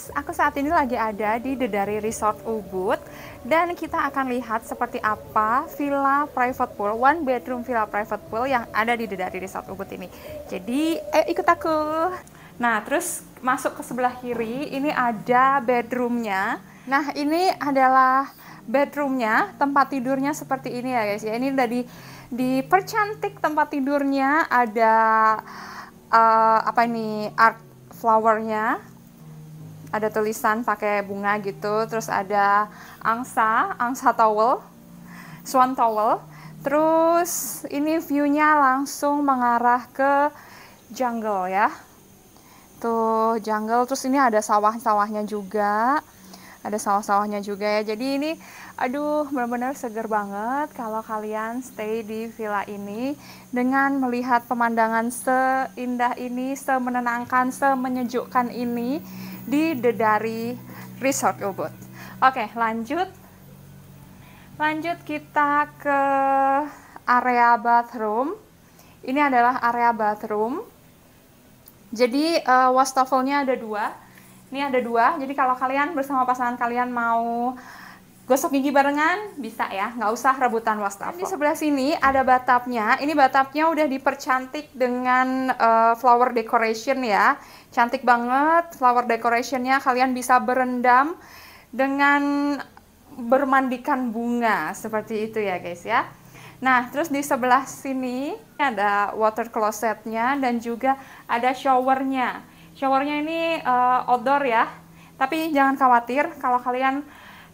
guys, aku saat ini lagi ada di Dedari Resort Ubud dan kita akan lihat seperti apa villa private pool, one bedroom villa private pool yang ada di Dedari Resort Ubud ini. Jadi, ayo eh, ikut aku. Nah, terus masuk ke sebelah kiri, ini ada bedroomnya. Nah, ini adalah bedroomnya, tempat tidurnya seperti ini ya guys ya. Ini dari di dipercantik tempat tidurnya, ada uh, apa ini art flowernya ada tulisan pakai bunga gitu terus ada angsa angsa towel swan towel terus ini viewnya langsung mengarah ke jungle ya tuh jungle terus ini ada sawah-sawahnya juga ada sawah-sawahnya juga ya jadi ini aduh benar-benar seger banget kalau kalian stay di villa ini dengan melihat pemandangan seindah ini semenenangkan semenyejukkan ini di Dedari Resort Ubud. Oke, lanjut. Lanjut kita ke area bathroom. Ini adalah area bathroom. Jadi uh, wastafelnya ada dua. Ini ada dua. Jadi kalau kalian bersama pasangan kalian mau gosok gigi barengan bisa ya, nggak usah rebutan wastafel. Di sebelah sini ada batapnya. Ini batapnya udah dipercantik dengan uh, flower decoration ya. Cantik banget flower decorationnya. Kalian bisa berendam dengan bermandikan bunga seperti itu ya guys ya. Nah, terus di sebelah sini ada water closetnya dan juga ada showernya. Showernya ini uh, outdoor ya, tapi jangan khawatir kalau kalian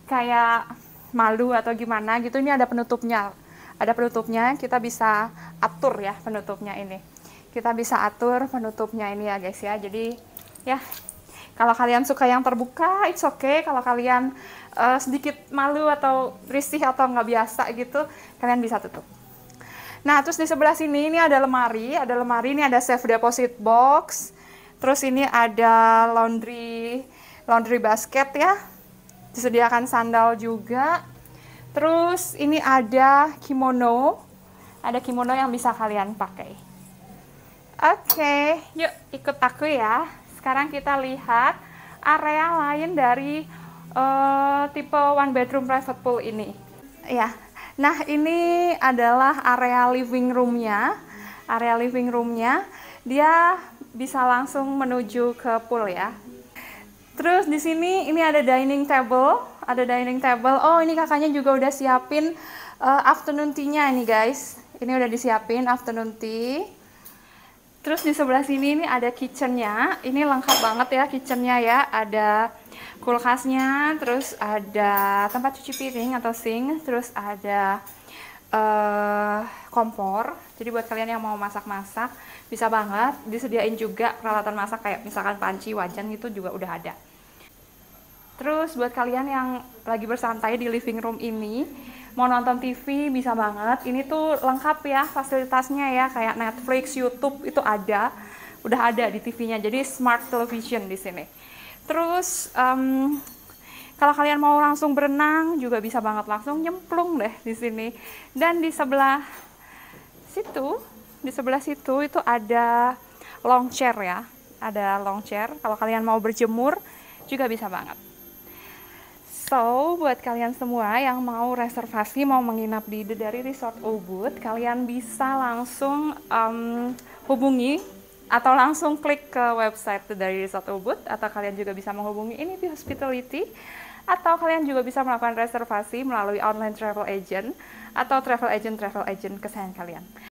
kayak malu atau gimana gitu ini ada penutupnya ada penutupnya kita bisa atur ya penutupnya ini kita bisa atur penutupnya ini ya guys ya jadi ya kalau kalian suka yang terbuka it's okay kalau kalian uh, sedikit malu atau risih atau nggak biasa gitu kalian bisa tutup Nah, terus di sebelah sini ini ada lemari, ada lemari ini ada safe deposit box. Terus ini ada laundry laundry basket ya disediakan sandal juga. Terus ini ada kimono. Ada kimono yang bisa kalian pakai. Oke, okay, yuk ikut aku ya. Sekarang kita lihat area lain dari uh, tipe one bedroom private pool ini. Ya. Nah, ini adalah area living roomnya. Area living roomnya, dia bisa langsung menuju ke pool ya. Terus di sini ini ada dining table, ada dining table. Oh, ini kakaknya juga udah siapin uh, afternoon tea-nya nih, guys. Ini udah disiapin afternoon tea. Terus di sebelah sini ini ada kitchennya. Ini lengkap banget ya kitchennya ya. Ada kulkasnya, terus ada tempat cuci piring atau sink, terus ada uh, kompor. Jadi buat kalian yang mau masak-masak bisa banget disediain juga peralatan masak kayak misalkan panci, wajan gitu juga udah ada. Terus buat kalian yang lagi bersantai di living room ini, mau nonton TV bisa banget. Ini tuh lengkap ya fasilitasnya ya kayak Netflix, YouTube itu ada, udah ada di TV-nya. Jadi smart television di sini. Terus um, kalau kalian mau langsung berenang juga bisa banget langsung nyemplung deh di sini. Dan di sebelah situ, di sebelah situ itu ada long chair ya. Ada long chair. Kalau kalian mau berjemur juga bisa banget. So, buat kalian semua yang mau reservasi, mau menginap di Dari Resort Ubud, kalian bisa langsung um, hubungi atau langsung klik ke website dari Resort Ubud atau kalian juga bisa menghubungi ini di Hospitality atau kalian juga bisa melakukan reservasi melalui online travel agent atau travel agent travel agent kesayangan kalian.